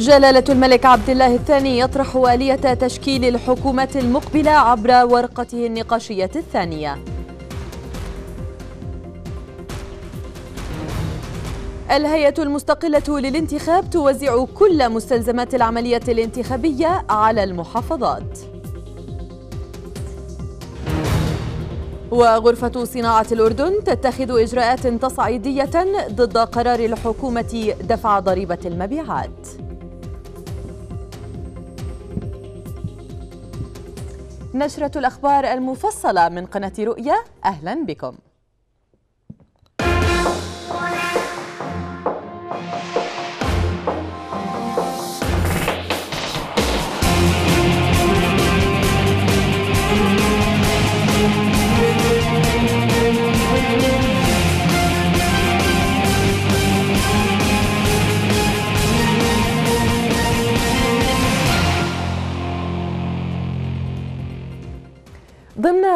جلالة الملك عبد الله الثاني يطرح آلية تشكيل الحكومة المقبلة عبر ورقته النقاشية الثانية الهيئة المستقلة للانتخاب توزع كل مستلزمات العملية الانتخابية على المحافظات وغرفة صناعة الأردن تتخذ إجراءات تصعيدية ضد قرار الحكومة دفع ضريبة المبيعات نشرة الأخبار المفصلة من قناة رؤيا أهلا بكم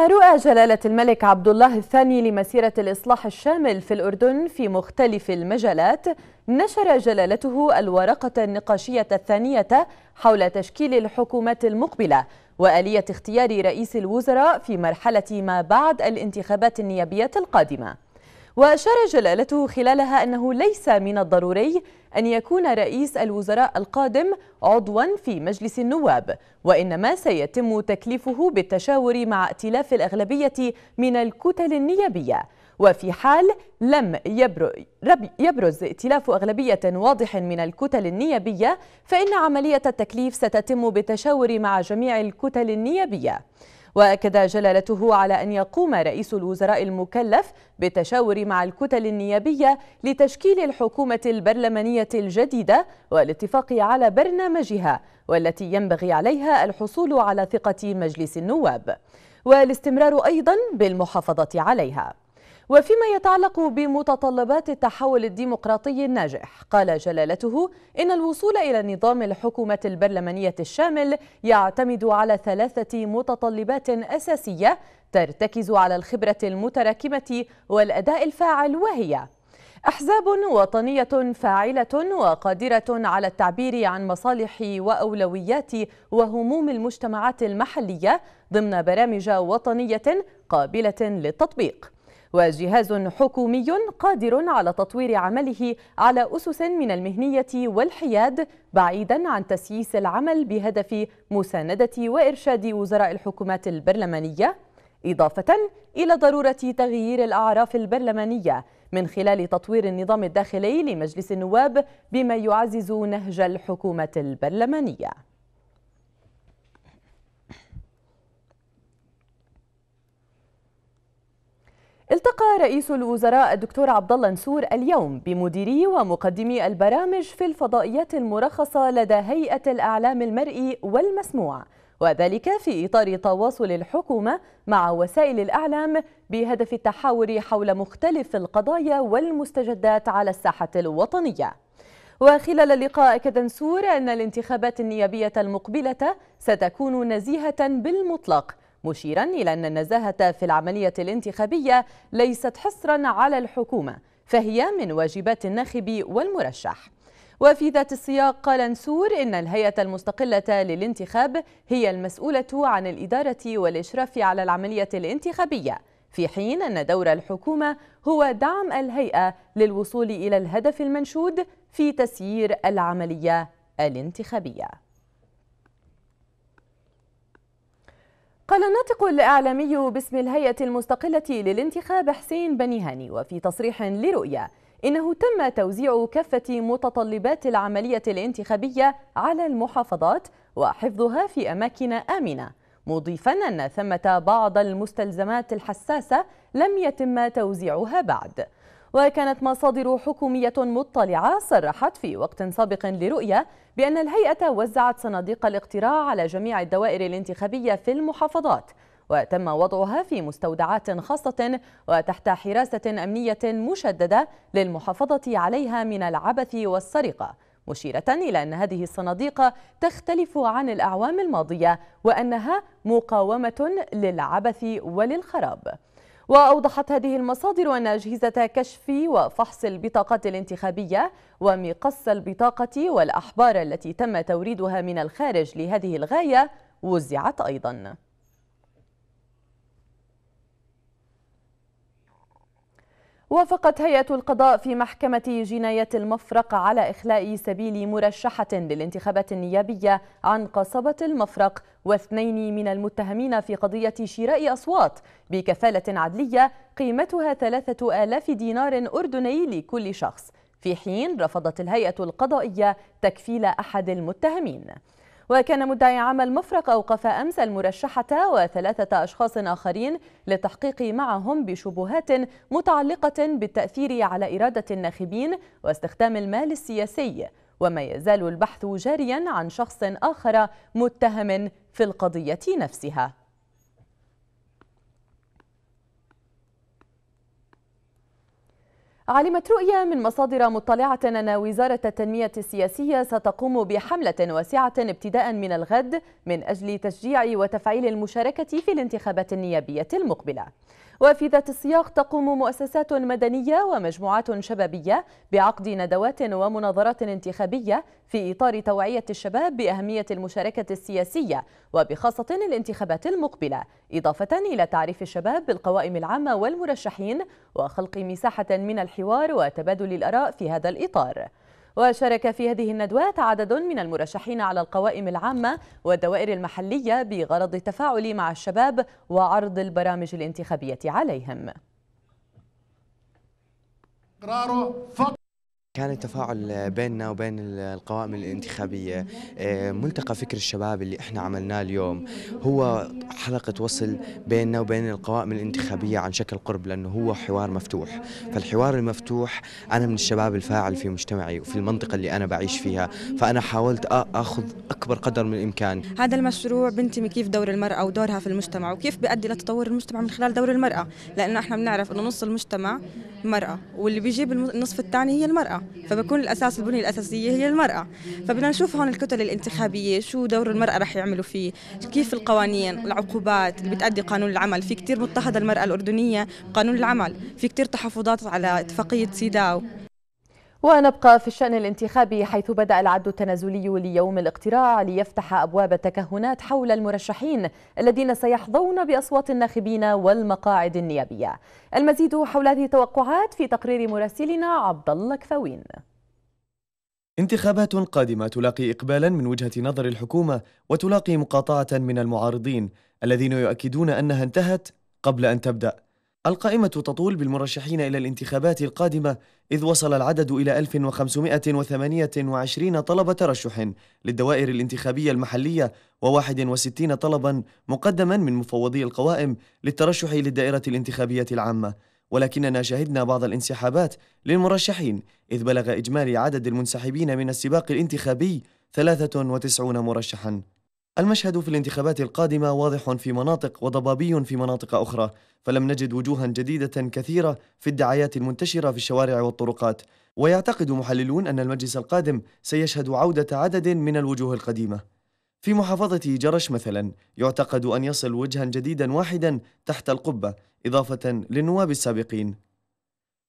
رؤى جلالة الملك عبد الله الثاني لمسيرة الإصلاح الشامل في الأردن في مختلف المجالات نشر جلالته الورقة النقاشية الثانية حول تشكيل الحكومة المقبلة وآلية اختيار رئيس الوزراء في مرحلة ما بعد الانتخابات النيابية القادمة وأشار جلالته خلالها أنه ليس من الضروري أن يكون رئيس الوزراء القادم عضوا في مجلس النواب وإنما سيتم تكليفه بالتشاور مع ائتلاف الأغلبية من الكتل النيابية وفي حال لم يبرز ائتلاف أغلبية واضح من الكتل النيابية فإن عملية التكليف ستتم بالتشاور مع جميع الكتل النيابية وأكد جلالته على أن يقوم رئيس الوزراء المكلف بالتشاور مع الكتل النيابية لتشكيل الحكومة البرلمانية الجديدة والاتفاق على برنامجها والتي ينبغي عليها الحصول على ثقة مجلس النواب والاستمرار أيضا بالمحافظة عليها وفيما يتعلق بمتطلبات التحول الديمقراطي الناجح قال جلالته إن الوصول إلى نظام الحكومة البرلمانية الشامل يعتمد على ثلاثة متطلبات أساسية ترتكز على الخبرة المتراكمة والأداء الفاعل وهي أحزاب وطنية فاعلة وقادرة على التعبير عن مصالح وأولويات وهموم المجتمعات المحلية ضمن برامج وطنية قابلة للتطبيق وجهاز حكومي قادر على تطوير عمله على أسس من المهنية والحياد بعيدا عن تسييس العمل بهدف مساندة وإرشاد وزراء الحكومات البرلمانية إضافة إلى ضرورة تغيير الأعراف البرلمانية من خلال تطوير النظام الداخلي لمجلس النواب بما يعزز نهج الحكومة البرلمانية التقى رئيس الوزراء الدكتور عبد الله نسور اليوم بمديري ومقدمي البرامج في الفضائيات المرخصه لدى هيئه الاعلام المرئي والمسموع وذلك في اطار تواصل الحكومه مع وسائل الاعلام بهدف التحاور حول مختلف القضايا والمستجدات على الساحه الوطنيه. وخلال اللقاء أكد نسور أن الانتخابات النيابية المقبلة ستكون نزيهة بالمطلق مشيرا إلى أن النزاهة في العملية الانتخابية ليست حصرا على الحكومة فهي من واجبات الناخب والمرشح وفي ذات السياق قال نسور إن الهيئة المستقلة للانتخاب هي المسؤولة عن الإدارة والإشراف على العملية الانتخابية في حين أن دور الحكومة هو دعم الهيئة للوصول إلى الهدف المنشود في تسيير العملية الانتخابية قال الناطق الإعلامي باسم الهيئة المستقلة للانتخاب حسين بني هاني وفي تصريح لرؤيا إنه تم توزيع كافة متطلبات العملية الانتخابية على المحافظات وحفظها في أماكن آمنة مضيفا أن ثمة بعض المستلزمات الحساسة لم يتم توزيعها بعد وكانت مصادر حكومية مطلعة صرحت في وقت سابق لرؤية بأن الهيئة وزعت صناديق الاقتراع على جميع الدوائر الانتخابية في المحافظات وتم وضعها في مستودعات خاصة وتحت حراسة أمنية مشددة للمحافظة عليها من العبث والسرقة مشيرة إلى أن هذه الصناديق تختلف عن الأعوام الماضية وأنها مقاومة للعبث وللخراب وأوضحت هذه المصادر أن أجهزة كشف وفحص البطاقات الانتخابية ومقص البطاقة والأحبار التي تم توريدها من الخارج لهذه الغاية وزعت أيضاً وافقت هيئة القضاء في محكمة جناية المفرق على إخلاء سبيل مرشحة للانتخابات النيابية عن قصبة المفرق واثنين من المتهمين في قضية شراء أصوات بكفالة عدلية قيمتها ثلاثة آلاف دينار أردني لكل شخص في حين رفضت الهيئة القضائية تكفيل أحد المتهمين وكان مدعي عمل مفرق أوقف أمس المرشحة وثلاثة أشخاص آخرين للتحقيق معهم بشبهات متعلقة بالتأثير على إرادة الناخبين واستخدام المال السياسي وما يزال البحث جاريا عن شخص آخر متهم في القضية نفسها علمت رؤيا من مصادر مطلعة أن وزارة التنمية السياسية ستقوم بحملة واسعة ابتداء من الغد من أجل تشجيع وتفعيل المشاركة في الانتخابات النيابية المقبلة وفي ذات السياق تقوم مؤسسات مدنية ومجموعات شبابية بعقد ندوات ومناظرات انتخابية في إطار توعية الشباب بأهمية المشاركة السياسية وبخاصة الانتخابات المقبلة إضافة إلى تعريف الشباب بالقوائم العامة والمرشحين وخلق مساحة من الحوار وتبادل الآراء في هذا الإطار وشارك في هذه الندوات عدد من المرشحين على القوائم العامة والدوائر المحلية بغرض التفاعل مع الشباب وعرض البرامج الانتخابية عليهم. كان التفاعل بيننا وبين القوائم الانتخابية آه، ملتقى فكر الشباب اللي احنا عملناه اليوم هو حلقة وصل بيننا وبين القوائم الانتخابية عن شكل قرب لأنه هو حوار مفتوح فالحوار المفتوح أنا من الشباب الفاعل في مجتمعي وفي المنطقة اللي أنا بعيش فيها فأنا حاولت أخذ أكبر قدر من الإمكان هذا المشروع بنتمي كيف دور المرأة ودورها في المجتمع وكيف بيؤدي لتطور المجتمع من خلال دور المرأة لأنه احنا بنعرف أنه نص المجتمع مرأة واللي بيجيب النصف الثاني هي المرأة فبكون الاساس البنيه الاساسيه هي المراه فبدنا نشوف هون الكتل الانتخابيه شو دور المراه رح يعملوا فيه كيف القوانين العقوبات اللي بتأدي قانون العمل في كثير مضطهده المراه الاردنيه قانون العمل في كثير تحفظات على اتفاقيه سيداو ونبقى في الشأن الانتخابي حيث بدأ العد التنازلي ليوم الاقتراع ليفتح أبواب التكهنات حول المرشحين الذين سيحظون بأصوات الناخبين والمقاعد النيابية المزيد حول هذه التوقعات في تقرير مراسلنا عبد الله كفاوين انتخابات قادمة تلاقي إقبالا من وجهة نظر الحكومة وتلاقي مقاطعة من المعارضين الذين يؤكدون أنها انتهت قبل أن تبدأ القائمة تطول بالمرشحين إلى الانتخابات القادمة إذ وصل العدد إلى 1528 طلب ترشح للدوائر الانتخابية المحلية و61 طلبا مقدما من مفوضي القوائم للترشح للدائرة الانتخابية العامة ولكننا شهدنا بعض الانسحابات للمرشحين إذ بلغ إجمالي عدد المنسحبين من السباق الانتخابي 93 مرشحاً المشهد في الانتخابات القادمة واضح في مناطق وضبابي في مناطق أخرى، فلم نجد وجوها جديدة كثيرة في الدعايات المنتشرة في الشوارع والطرقات، ويعتقد محللون أن المجلس القادم سيشهد عودة عدد من الوجوه القديمة. في محافظة جرش مثلا، يعتقد أن يصل وجها جديدا واحدا تحت القبة، إضافة للنواب السابقين.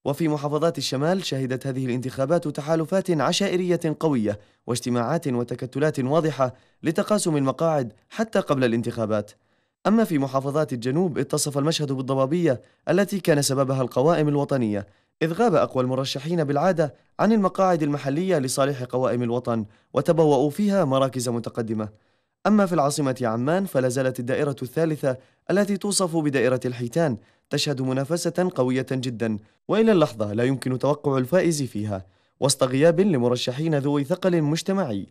وفي محافظات الشمال شهدت هذه الانتخابات تحالفات عشائرية قوية واجتماعات وتكتلات واضحة لتقاسم المقاعد حتى قبل الانتخابات. أما في محافظات الجنوب اتصف المشهد بالضبابية التي كان سببها القوائم الوطنية، إذ غاب أقوى المرشحين بالعادة عن المقاعد المحلية لصالح قوائم الوطن وتبوأوا فيها مراكز متقدمة. أما في العاصمة عمان فلا زالت الدائرة الثالثة التي توصف بدائرة الحيتان تشهد منافسة قوية جدا وإلى اللحظة لا يمكن توقع الفائز فيها وسط غياب لمرشحين ذوي ثقل مجتمعي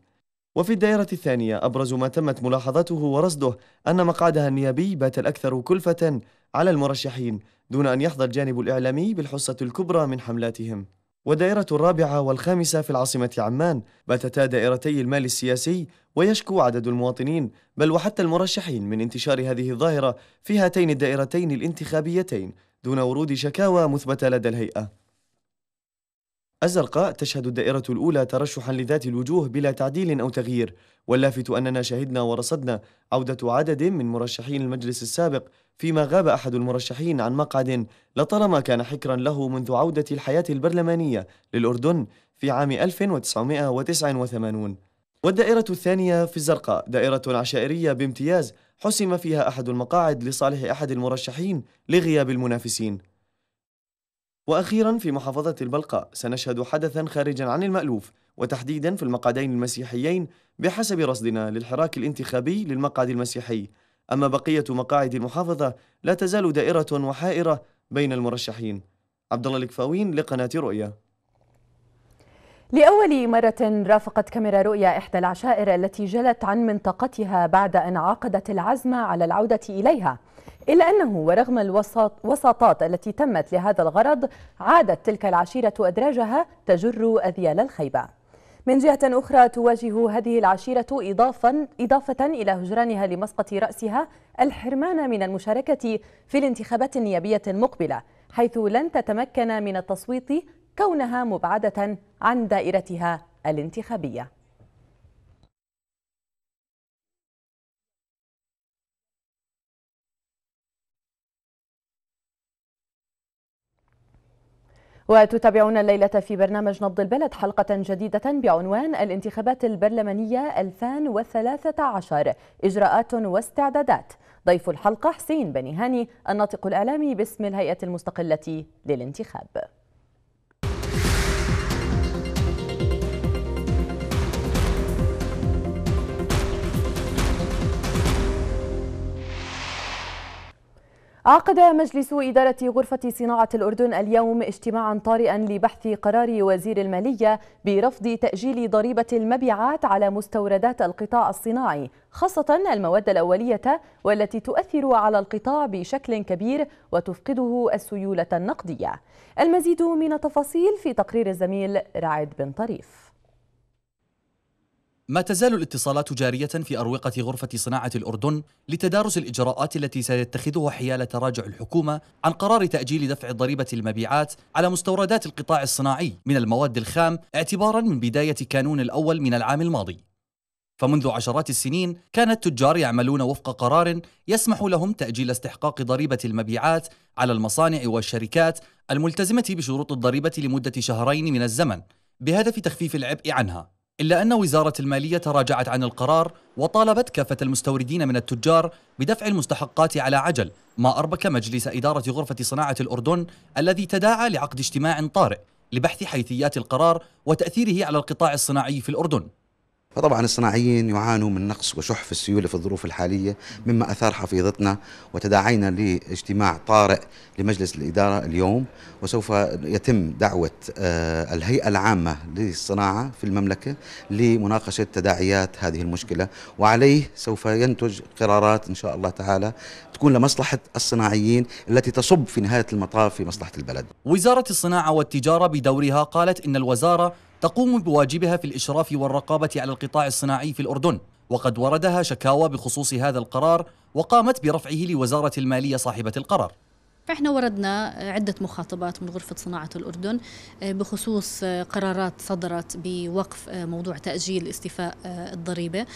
وفي الدائرة الثانية أبرز ما تمت ملاحظته ورصده أن مقعدها النيابي بات الأكثر كلفة على المرشحين دون أن يحظى الجانب الإعلامي بالحصة الكبرى من حملاتهم والدائرة الرابعة والخامسة في العاصمة عمان باتتا دائرتي المال السياسي ويشكو عدد المواطنين بل وحتى المرشحين من انتشار هذه الظاهرة في هاتين الدائرتين الانتخابيتين دون ورود شكاوى مثبتة لدى الهيئة الزرقاء تشهد الدائرة الأولى ترشحا لذات الوجوه بلا تعديل أو تغيير واللافت أننا شهدنا ورصدنا عودة عدد من مرشحين المجلس السابق فيما غاب أحد المرشحين عن مقعد لطالما كان حكرا له منذ عودة الحياة البرلمانية للأردن في عام 1989 والدائرة الثانية في الزرقاء دائرة عشائرية بامتياز حسم فيها أحد المقاعد لصالح أحد المرشحين لغياب المنافسين وأخيرا في محافظة البلقاء سنشهد حدثا خارجا عن المألوف وتحديدا في المقعدين المسيحيين بحسب رصدنا للحراك الانتخابي للمقعد المسيحي أما بقية مقاعد المحافظة لا تزال دائرة وحائرة بين المرشحين عبد الله الكفاوين لقناة رؤيا لأول مرة رافقت كاميرا رؤيا إحدى العشائر التي جلت عن منطقتها بعد أن عقدت العزم على العودة إليها إلا أنه ورغم الوساطات التي تمت لهذا الغرض عادت تلك العشيرة أدراجها تجر أذيال الخيبة من جهة أخرى تواجه هذه العشيرة إضافة, إضافة إلى هجرانها لمسقط رأسها الحرمان من المشاركة في الانتخابات النيابية المقبلة حيث لن تتمكن من التصويت كونها مبعدة عن دائرتها الانتخابية وتتابعون الليلة في برنامج نبض البلد حلقة جديدة بعنوان الانتخابات البرلمانية 2013 إجراءات واستعدادات ضيف الحلقة حسين بني هاني الناطق الإعلامي باسم الهيئة المستقلة للانتخاب عقد مجلس إدارة غرفة صناعة الأردن اليوم اجتماعا طارئا لبحث قرار وزير المالية برفض تأجيل ضريبة المبيعات على مستوردات القطاع الصناعي خاصة المواد الأولية والتي تؤثر على القطاع بشكل كبير وتفقده السيولة النقدية المزيد من التفاصيل في تقرير الزميل رعد بن طريف ما تزال الاتصالات جارية في أروقة غرفة صناعة الأردن لتدارس الإجراءات التي سيتخذها حيال تراجع الحكومة عن قرار تأجيل دفع ضريبة المبيعات على مستوردات القطاع الصناعي من المواد الخام اعتبارا من بداية كانون الأول من العام الماضي. فمنذ عشرات السنين كان التجار يعملون وفق قرار يسمح لهم تأجيل استحقاق ضريبة المبيعات على المصانع والشركات الملتزمة بشروط الضريبة لمدة شهرين من الزمن بهدف تخفيف العبء عنها. إلا أن وزارة المالية تراجعت عن القرار وطالبت كافة المستوردين من التجار بدفع المستحقات على عجل ما أربك مجلس إدارة غرفة صناعة الأردن الذي تداعى لعقد اجتماع طارئ لبحث حيثيات القرار وتأثيره على القطاع الصناعي في الأردن فطبعا الصناعيين يعانوا من نقص وشح في السيوله في الظروف الحاليه مما اثار حفيظتنا وتداعينا لاجتماع طارئ لمجلس الاداره اليوم وسوف يتم دعوه آه، الهيئه العامه للصناعه في المملكه لمناقشه تداعيات هذه المشكله وعليه سوف ينتج قرارات ان شاء الله تعالى تكون لمصلحه الصناعيين التي تصب في نهايه المطاف في مصلحه البلد. وزاره الصناعه والتجاره بدورها قالت ان الوزاره تقوم بواجبها في الإشراف والرقابة على القطاع الصناعي في الأردن وقد وردها شكاوى بخصوص هذا القرار وقامت برفعه لوزارة المالية صاحبة القرار فإحنا وردنا عدة مخاطبات من غرفة صناعة الأردن آه، بخصوص آه، قرارات صدرت بوقف آه، موضوع تأجيل استيفاء الضريبة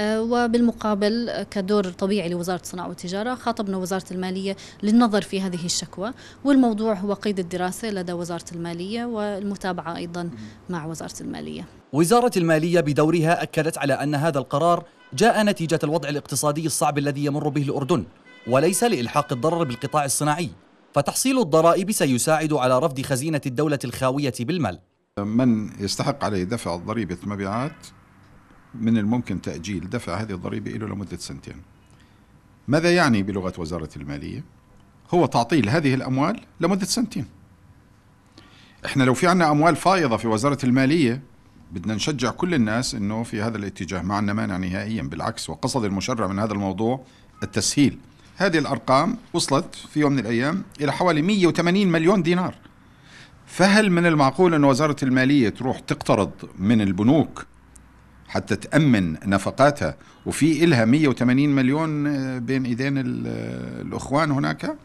وبالمقابل كدور طبيعي لوزارة الصناعة والتجارة خاطبنا وزارة المالية للنظر في هذه الشكوى والموضوع هو قيد الدراسة لدى وزارة المالية والمتابعة أيضا مع وزارة المالية وزارة المالية بدورها أكدت على أن هذا القرار جاء نتيجة الوضع الاقتصادي الصعب الذي يمر به الأردن وليس لإلحاق الضرر بالقطاع الصناعي فتحصيل الضرائب سيساعد على رفض خزينة الدولة الخاوية بالمال من يستحق عليه دفع ضريبة مبيعات من الممكن تأجيل دفع هذه الضريبة له لمدة سنتين ماذا يعني بلغة وزارة المالية؟ هو تعطيل هذه الأموال لمدة سنتين احنا لو في عنا أموال فائضة في وزارة المالية بدنا نشجع كل الناس انه في هذا الاتجاه ما عنا مانع نهائيا بالعكس وقصد المشرع من هذا الموضوع التسهيل هذه الأرقام وصلت في يوم من الأيام إلى حوالي 180 مليون دينار فهل من المعقول أن وزارة المالية تروح تقترض من البنوك حتى تأمن نفقاتها وفي إلها 180 مليون بين إيدين الأخوان هناك؟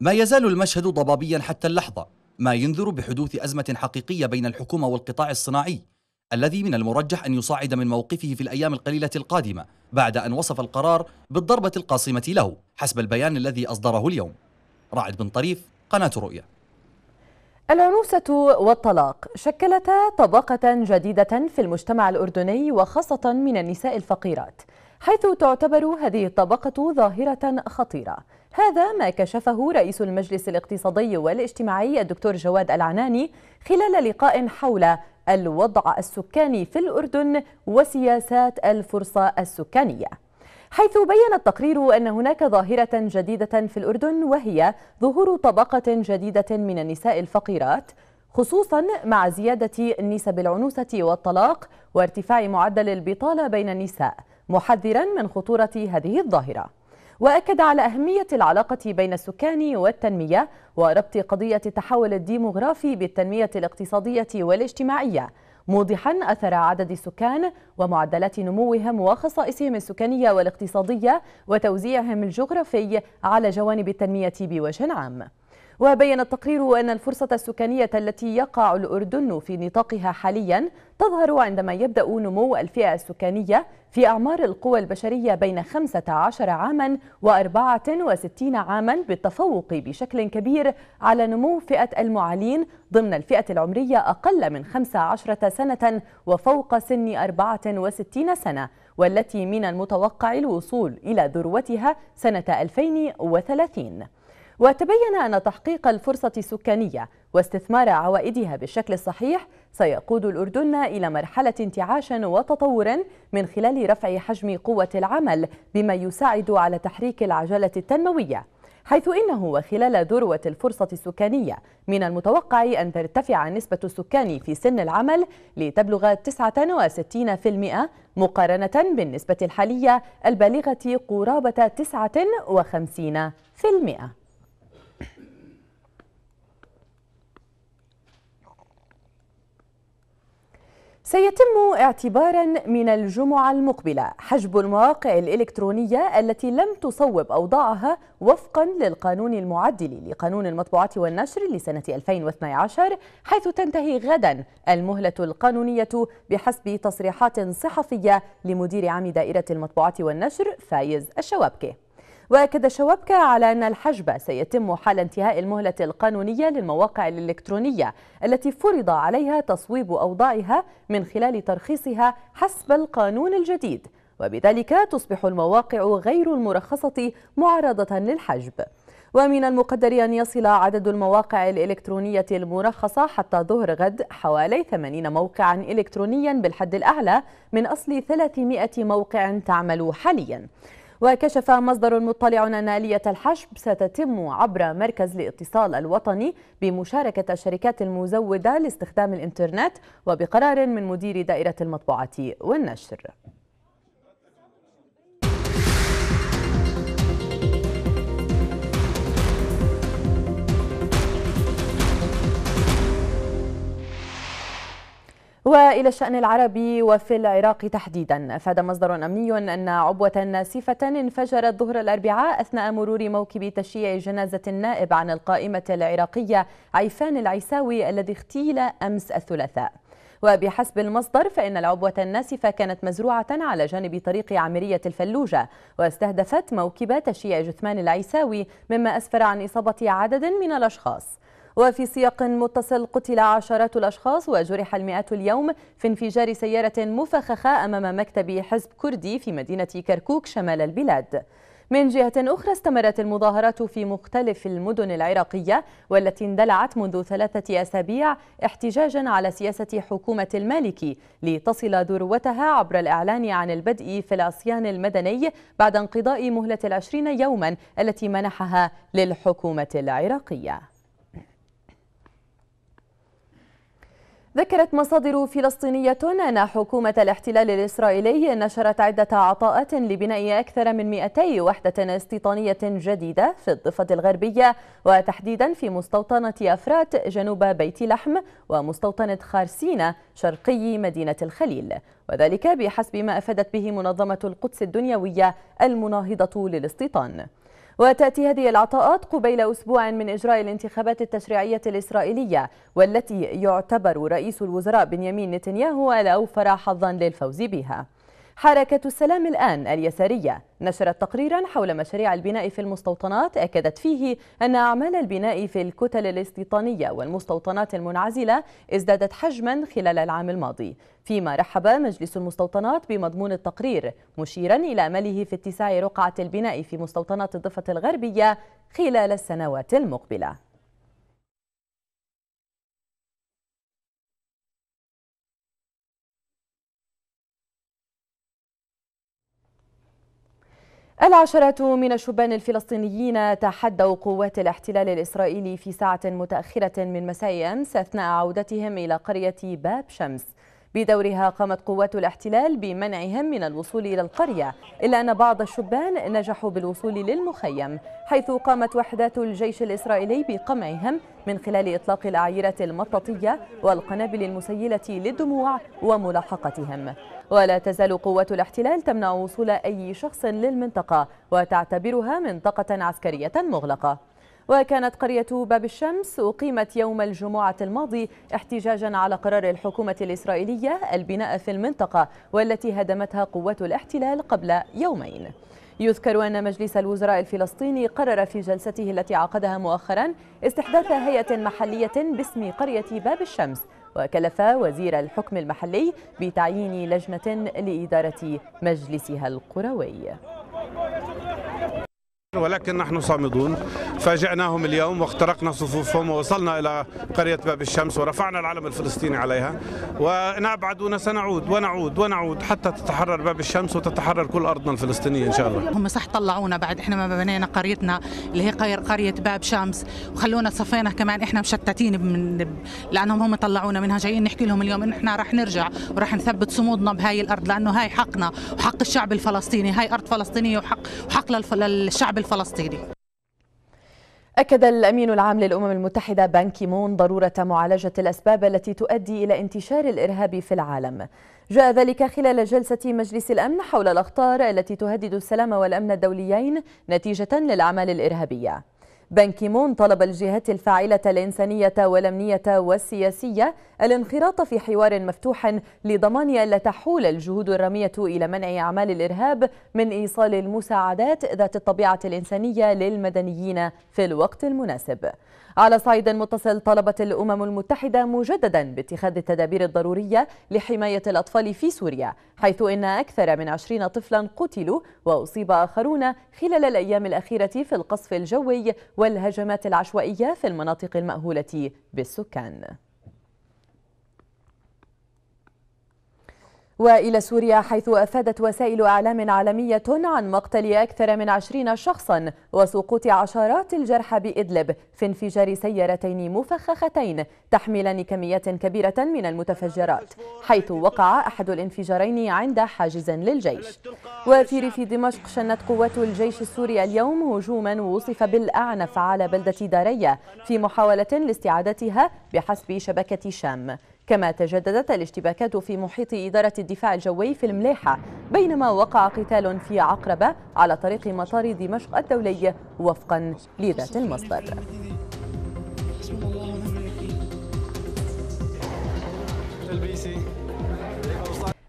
ما يزال المشهد ضبابيا حتى اللحظة ما ينذر بحدوث أزمة حقيقية بين الحكومة والقطاع الصناعي الذي من المرجح أن يصعد من موقفه في الأيام القليلة القادمة بعد أن وصف القرار بالضربة القاصمة له حسب البيان الذي أصدره اليوم رعد بن طريف قناة رؤية العنوسة والطلاق شكلتا طبقة جديدة في المجتمع الأردني وخاصة من النساء الفقيرات حيث تعتبر هذه الطبقة ظاهرة خطيرة هذا ما كشفه رئيس المجلس الاقتصادي والاجتماعي الدكتور جواد العناني خلال لقاء حول الوضع السكاني في الأردن وسياسات الفرصة السكانية حيث بين التقرير أن هناك ظاهرة جديدة في الأردن وهي ظهور طبقة جديدة من النساء الفقيرات خصوصا مع زيادة نسب العنوسة والطلاق وارتفاع معدل البطالة بين النساء محذرا من خطورة هذه الظاهرة وأكد على أهمية العلاقة بين السكان والتنمية وربط قضية التحول الديموغرافي بالتنمية الاقتصادية والاجتماعية موضحا أثر عدد السكان ومعدلات نموهم وخصائصهم السكانية والاقتصادية وتوزيعهم الجغرافي على جوانب التنمية بوجه عام وبين التقرير أن الفرصة السكانية التي يقع الأردن في نطاقها حاليا تظهر عندما يبدأ نمو الفئة السكانية في أعمار القوى البشرية بين 15 عاما و64 عاما بالتفوق بشكل كبير على نمو فئة المعالين ضمن الفئة العمرية أقل من 15 سنة وفوق سن 64 سنة والتي من المتوقع الوصول إلى ذروتها سنة 2030 وتبين أن تحقيق الفرصة السكانية واستثمار عوائدها بالشكل الصحيح سيقود الأردن إلى مرحلة انتعاش وتطور من خلال رفع حجم قوة العمل بما يساعد على تحريك العجلة التنموية حيث إنه وخلال ذروة الفرصة السكانية من المتوقع أن ترتفع نسبة السكان في سن العمل لتبلغ 69% مقارنة بالنسبة الحالية البالغة قرابة 59% سيتم اعتبارا من الجمعة المقبلة حجب المواقع الإلكترونية التي لم تصوب أوضاعها وفقا للقانون المعدل لقانون المطبوعات والنشر لسنة 2012 حيث تنتهي غدا المهلة القانونية بحسب تصريحات صحفية لمدير عام دائرة المطبوعات والنشر فايز الشوابكي واكد شوابكة على أن الحجب سيتم حال انتهاء المهلة القانونية للمواقع الإلكترونية التي فرض عليها تصويب أوضاعها من خلال ترخيصها حسب القانون الجديد وبذلك تصبح المواقع غير المرخصة معرضة للحجب ومن المقدر أن يصل عدد المواقع الإلكترونية المرخصة حتى ظهر غد حوالي 80 موقعا إلكترونيا بالحد الأعلى من أصل 300 موقع تعمل حاليا وكشف مصدر مطلع أن آلية الحشب ستتم عبر مركز الاتصال الوطني بمشاركة الشركات المزودة لاستخدام الإنترنت وبقرار من مدير دائرة المطبوعات والنشر وإلى الشأن العربي وفي العراق تحديدا أفاد مصدر أمني أن عبوة ناسفة انفجرت ظهر الأربعاء أثناء مرور موكب تشييع جنازة النائب عن القائمة العراقية عيفان العيساوي الذي اغتيل أمس الثلاثاء وبحسب المصدر فإن العبوة الناسفة كانت مزروعة على جانب طريق عمرية الفلوجة واستهدفت موكب تشييع جثمان العيساوي مما أسفر عن إصابة عدد من الأشخاص وفي سياق متصل قتل عشرات الأشخاص وجرح المئات اليوم في انفجار سيارة مفخخة أمام مكتب حزب كردي في مدينة كركوك شمال البلاد من جهة أخرى استمرت المظاهرات في مختلف المدن العراقية والتي اندلعت منذ ثلاثة أسابيع احتجاجا على سياسة حكومة المالكي لتصل ذروتها عبر الإعلان عن البدء في العصيان المدني بعد انقضاء مهلة العشرين يوما التي منحها للحكومة العراقية ذكرت مصادر فلسطينية أن حكومة الاحتلال الإسرائيلي نشرت عدة عطاءات لبناء أكثر من 200 وحدة استيطانية جديدة في الضفة الغربية وتحديدا في مستوطنة أفرات جنوب بيت لحم ومستوطنة خارسينا شرقي مدينة الخليل وذلك بحسب ما أفادت به منظمة القدس الدنيوية المناهضة للاستيطان وتأتي هذه العطاءات قبيل أسبوع من إجراء الانتخابات التشريعية الإسرائيلية والتي يعتبر رئيس الوزراء بنيامين نتنياهو الأوفر حظا للفوز بها حركة السلام الآن اليسارية نشرت تقريرا حول مشاريع البناء في المستوطنات أكدت فيه أن أعمال البناء في الكتل الاستيطانية والمستوطنات المنعزلة ازدادت حجما خلال العام الماضي فيما رحب مجلس المستوطنات بمضمون التقرير مشيرا إلى أمله في اتساع رقعة البناء في مستوطنات الضفة الغربية خلال السنوات المقبلة العشرة من الشبان الفلسطينيين تحدوا قوات الاحتلال الإسرائيلي في ساعة متأخرة من مساء أمس أثناء عودتهم إلى قرية باب شمس بدورها قامت قوات الاحتلال بمنعهم من الوصول إلى القرية إلا أن بعض الشبان نجحوا بالوصول للمخيم حيث قامت وحدات الجيش الإسرائيلي بقمعهم من خلال إطلاق الأعيرة المطاطية والقنابل المسيلة للدموع وملاحقتهم ولا تزال قوات الاحتلال تمنع وصول أي شخص للمنطقة وتعتبرها منطقة عسكرية مغلقة وكانت قرية باب الشمس أقيمت يوم الجمعة الماضي احتجاجا على قرار الحكومة الإسرائيلية البناء في المنطقة والتي هدمتها قوات الاحتلال قبل يومين يذكر أن مجلس الوزراء الفلسطيني قرر في جلسته التي عقدها مؤخرا استحداث هيئة محلية باسم قرية باب الشمس وكلف وزير الحكم المحلي بتعيين لجنة لإدارة مجلسها القروي ولكن نحن صامدون فاجأناهم اليوم واخترقنا صفوفهم ووصلنا إلى قرية باب الشمس ورفعنا العلم الفلسطيني عليها وإن أبعدونا سنعود ونعود ونعود حتى تتحرر باب الشمس وتتحرر كل أرضنا الفلسطينية إن شاء الله هم صح طلعونا بعد إحنا ما بنينا قريتنا اللي هي قرية باب شمس وخلونا صفينا كمان إحنا مشتتين من لأنهم هم طلعونا منها جايين نحكي لهم اليوم إن إحنا راح نرجع وراح نثبت صمودنا بهاي الأرض لأنه هاي حقنا وحق الشعب الفلسطيني هاي أرض فلسطينية وحق وحق للشعب الفلسطيني الفلسطيني أكد الأمين العام للأمم المتحدة بان كيمون ضرورة معالجة الأسباب التي تؤدي إلى انتشار الإرهاب في العالم جاء ذلك خلال جلسة مجلس الأمن حول الأخطار التي تهدد السلام والأمن الدوليين نتيجة للأعمال الإرهابية بنكيمون طلب الجهات الفاعلة الإنسانية والأمنية والسياسية الانخراط في حوار مفتوح لضمان ألا تحول الجهود الرامية إلى منع أعمال الإرهاب من إيصال المساعدات ذات الطبيعة الإنسانية للمدنيين في الوقت المناسب على صعيد متصل طلبت الأمم المتحدة مجددا باتخاذ التدابير الضرورية لحماية الأطفال في سوريا حيث إن أكثر من عشرين طفلا قتلوا وأصيب آخرون خلال الأيام الأخيرة في القصف الجوي والهجمات العشوائية في المناطق المأهولة بالسكان وإلى سوريا حيث أفادت وسائل أعلام عالمية عن مقتل أكثر من عشرين شخصا وسقوط عشرات الجرحى بإدلب في انفجار سيارتين مفخختين تحملان كميات كبيرة من المتفجرات حيث وقع أحد الانفجارين عند حاجز للجيش وفي ريف دمشق شنت قوات الجيش السوري اليوم هجوما وصف بالأعنف على بلدة دارية في محاولة لاستعادتها بحسب شبكة شام كما تجددت الاشتباكات في محيط إدارة الدفاع الجوي في المليحة بينما وقع قتال في عقربة على طريق مطار دمشق الدولي وفقا لذات المصدر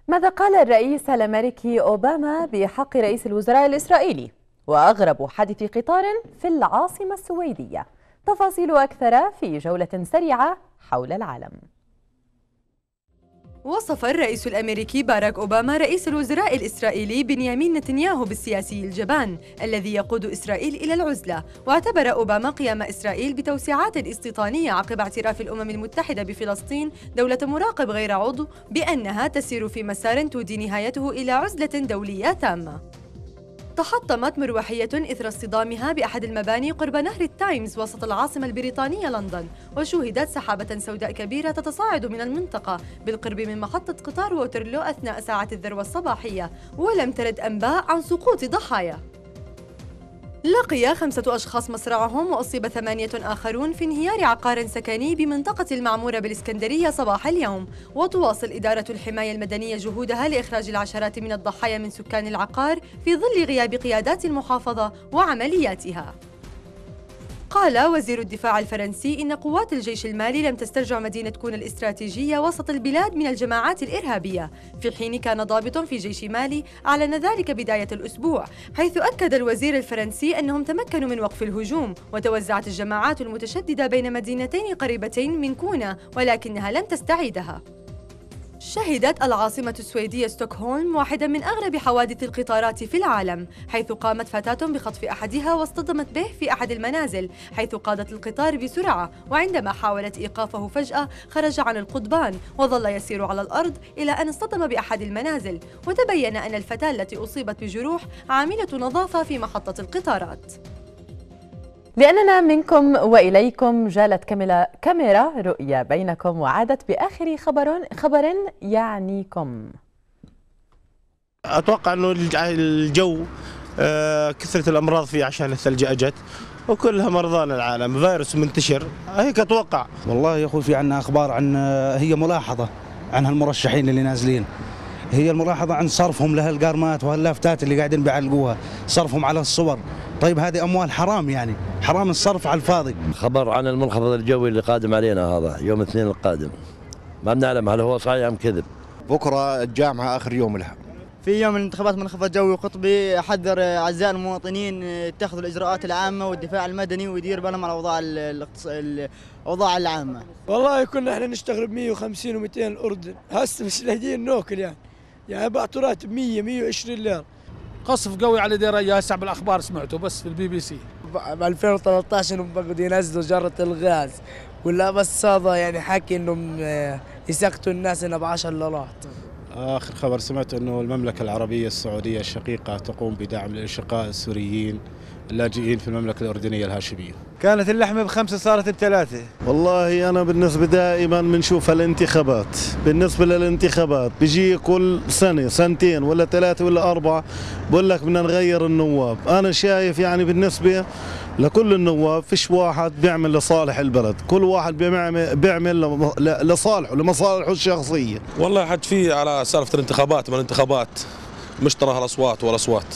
ماذا قال الرئيس الأمريكي أوباما بحق رئيس الوزراء الإسرائيلي؟ وأغرب حادث قطار في العاصمة السويدية تفاصيل أكثر في جولة سريعة حول العالم وصف الرئيس الأمريكي باراك أوباما رئيس الوزراء الإسرائيلي بنيامين نتنياهو بالسياسي الجبان الذي يقود إسرائيل إلى العزلة واعتبر أوباما قيام إسرائيل بتوسعات استيطانية عقب اعتراف الأمم المتحدة بفلسطين دولة مراقب غير عضو بأنها تسير في مسار تودي نهايته إلى عزلة دولية تامة تحطمت مروحية إثر اصطدامها بأحد المباني قرب نهر التايمز وسط العاصمة البريطانية لندن وشوهدت سحابة سوداء كبيرة تتصاعد من المنطقة بالقرب من محطة قطار ووترلو أثناء ساعة الذروة الصباحية ولم ترد أنباء عن سقوط ضحايا لقي خمسة أشخاص مصرعهم وأصيب ثمانية آخرون في انهيار عقار سكني بمنطقة المعمورة بالإسكندرية صباح اليوم وتواصل إدارة الحماية المدنية جهودها لإخراج العشرات من الضحايا من سكان العقار في ظل غياب قيادات المحافظة وعملياتها قال وزير الدفاع الفرنسي إن قوات الجيش المالي لم تسترجع مدينة كون الاستراتيجية وسط البلاد من الجماعات الإرهابية في حين كان ضابط في جيش مالي أعلن ذلك بداية الأسبوع حيث أكد الوزير الفرنسي أنهم تمكنوا من وقف الهجوم وتوزعت الجماعات المتشددة بين مدينتين قريبتين من كونا ولكنها لم تستعيدها شهدت العاصمة السويدية ستوكهولم واحدة من أغرب حوادث القطارات في العالم حيث قامت فتاة بخطف أحدها واصطدمت به في أحد المنازل حيث قادت القطار بسرعة وعندما حاولت إيقافه فجأة خرج عن القضبان وظل يسير على الأرض إلى أن اصطدم بأحد المنازل وتبين أن الفتاة التي أصيبت بجروح عاملة نظافة في محطة القطارات لأننا منكم وإليكم جالت كاميرا رؤية بينكم وعادت بآخر خبر خبر يعنيكم أتوقع أنه الجو آه، كثرة الأمراض فيه عشان الثلجة أجت وكلها مرضان العالم فيروس منتشر هيك أتوقع والله يا أخوي في عنا أخبار عن آه، هي ملاحظة عن هالمرشحين اللي نازلين هي الملاحظة عن صرفهم لهالقرمات وهاللافتات اللي قاعدين بيعلقوها صرفهم على الصور طيب هذه أموال حرام يعني حرام الصرف على الفاضي خبر عن المنخفض الجوي اللي قادم علينا هذا يوم الاثنين القادم ما بنعلم هل هو صحيح أم كذب بكرة الجامعة آخر يوم لها في يوم الانتخابات منخفض جوي قطبي أحذر أعزائي المواطنين اتخذوا الإجراءات العامة والدفاع المدني ويدير بالهم على الأوضاع الأوضاع العامة والله كنا احنا نشتغل ب 150 و200 الأردن هسه مش لاقيين ناكل يعني يعني بقى راتب 100 120 ليره قصف قوي على دير اياها هسه بالاخبار سمعته بس في البي بي سي ب 2013 هم بقوا ينزلوا جره الغاز ولا بس هذا يعني حكي انهم آه، يسقطوا الناس هنا ب 10 ليرات اخر خبر سمعت انه المملكه العربيه السعوديه الشقيقه تقوم بدعم الاشقاء السوريين اللاجئين في المملكة الأردنية الهاشمية كانت اللحمة بخمسة صارت بثلاثة والله أنا بالنسبة دائما بنشوف الانتخابات بالنسبة للانتخابات بيجي كل سنة سنتين ولا ثلاثة ولا أربعة بقول لك بدنا نغير النواب أنا شايف يعني بالنسبة لكل النواب فيش واحد بيعمل لصالح البلد كل واحد بيعمل, بيعمل لصالحه لمصالحه الشخصية والله حد في على سالفة الانتخابات ما الانتخابات مش تراها الأصوات والأصوات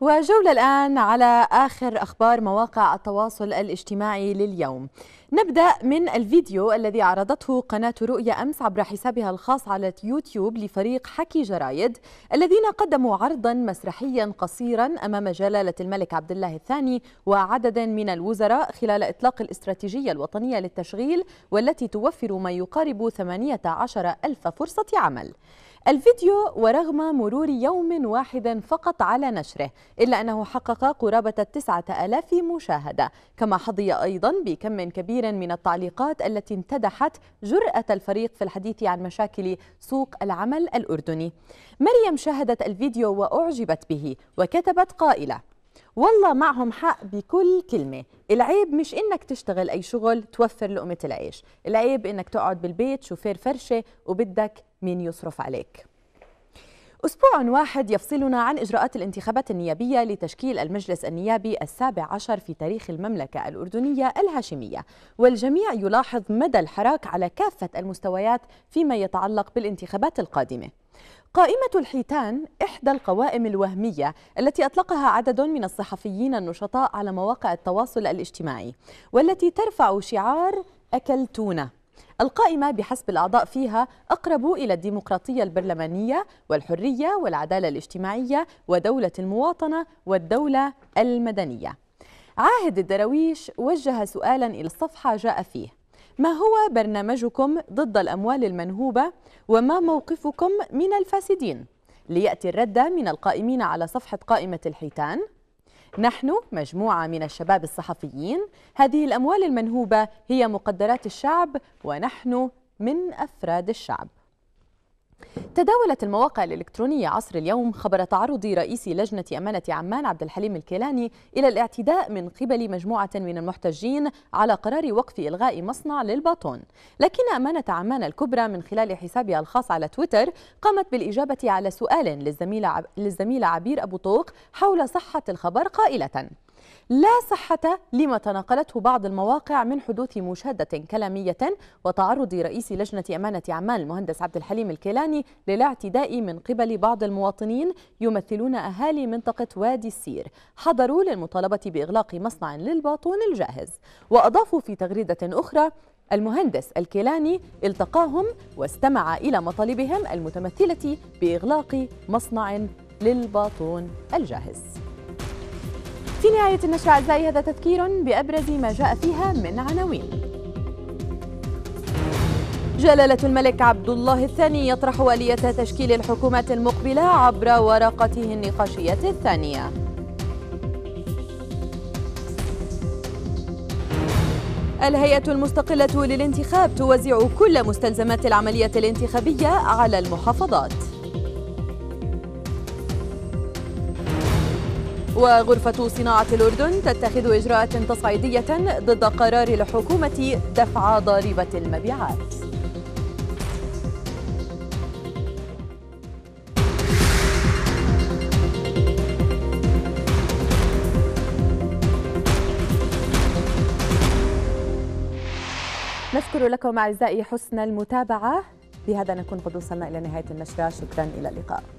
وجولة الآن على آخر أخبار مواقع التواصل الاجتماعي لليوم نبدأ من الفيديو الذي عرضته قناة رؤية أمس عبر حسابها الخاص على يوتيوب لفريق حكي جرايد الذين قدموا عرضا مسرحيا قصيرا أمام جلالة الملك عبد الله الثاني وعدد من الوزراء خلال إطلاق الاستراتيجية الوطنية للتشغيل والتي توفر ما يقارب 18 ألف فرصة عمل الفيديو ورغم مرور يوم واحد فقط على نشره إلا أنه حقق قرابة التسعة ألاف مشاهدة كما حظي أيضا بكم كبير من التعليقات التي امتدحت جرأة الفريق في الحديث عن مشاكل سوق العمل الأردني مريم شاهدت الفيديو وأعجبت به وكتبت قائلة والله معهم حق بكل كلمة العيب مش انك تشتغل اي شغل توفر لقمة العيش العيب انك تقعد بالبيت شوفير فرشة وبدك مين يصرف عليك أسبوع واحد يفصلنا عن إجراءات الانتخابات النيابية لتشكيل المجلس النيابي السابع عشر في تاريخ المملكة الأردنية الهاشمية والجميع يلاحظ مدى الحراك على كافة المستويات فيما يتعلق بالانتخابات القادمة قائمة الحيتان إحدى القوائم الوهمية التي أطلقها عدد من الصحفيين النشطاء على مواقع التواصل الاجتماعي والتي ترفع شعار أكلتونا القائمة بحسب الأعضاء فيها أقرب إلى الديمقراطية البرلمانية والحرية والعدالة الاجتماعية ودولة المواطنة والدولة المدنية عاهد الدراويش وجه سؤالا إلى الصفحة جاء فيه ما هو برنامجكم ضد الأموال المنهوبة وما موقفكم من الفاسدين؟ ليأتي الرد من القائمين على صفحة قائمة الحيتان نحن مجموعة من الشباب الصحفيين هذه الأموال المنهوبة هي مقدرات الشعب ونحن من أفراد الشعب تداولت المواقع الإلكترونية عصر اليوم خبر تعرض رئيس لجنة أمانة عمان عبد الحليم الكيلاني إلى الاعتداء من قبل مجموعة من المحتجين على قرار وقف إلغاء مصنع للباطون لكن أمانة عمان الكبرى من خلال حسابها الخاص على تويتر قامت بالإجابة على سؤال للزميلة عبير أبو طوق حول صحة الخبر قائلة لا صحة لما تناقلته بعض المواقع من حدوث مشادة كلامية وتعرض رئيس لجنة أمانة عمان المهندس عبد الحليم الكيلاني للاعتداء من قبل بعض المواطنين يمثلون أهالي منطقة وادي السير حضروا للمطالبة بإغلاق مصنع للباطون الجاهز وأضافوا في تغريدة أخرى المهندس الكيلاني التقاهم واستمع إلى مطالبهم المتمثلة بإغلاق مصنع للباطون الجاهز في نهاية النشرة أعزائي هذا تذكير بأبرز ما جاء فيها من عناوين جلالة الملك عبد الله الثاني يطرح آلية تشكيل الحكومة المقبلة عبر ورقته النقاشية الثانية الهيئة المستقلة للانتخاب توزع كل مستلزمات العملية الانتخابية على المحافظات وغرفة صناعة الأردن تتخذ إجراءات تصعيدية ضد قرار الحكومة دفع ضريبة المبيعات نشكر لكم أعزائي حسن المتابعة بهذا نكون قد وصلنا إلى نهاية النشرة شكرا إلى اللقاء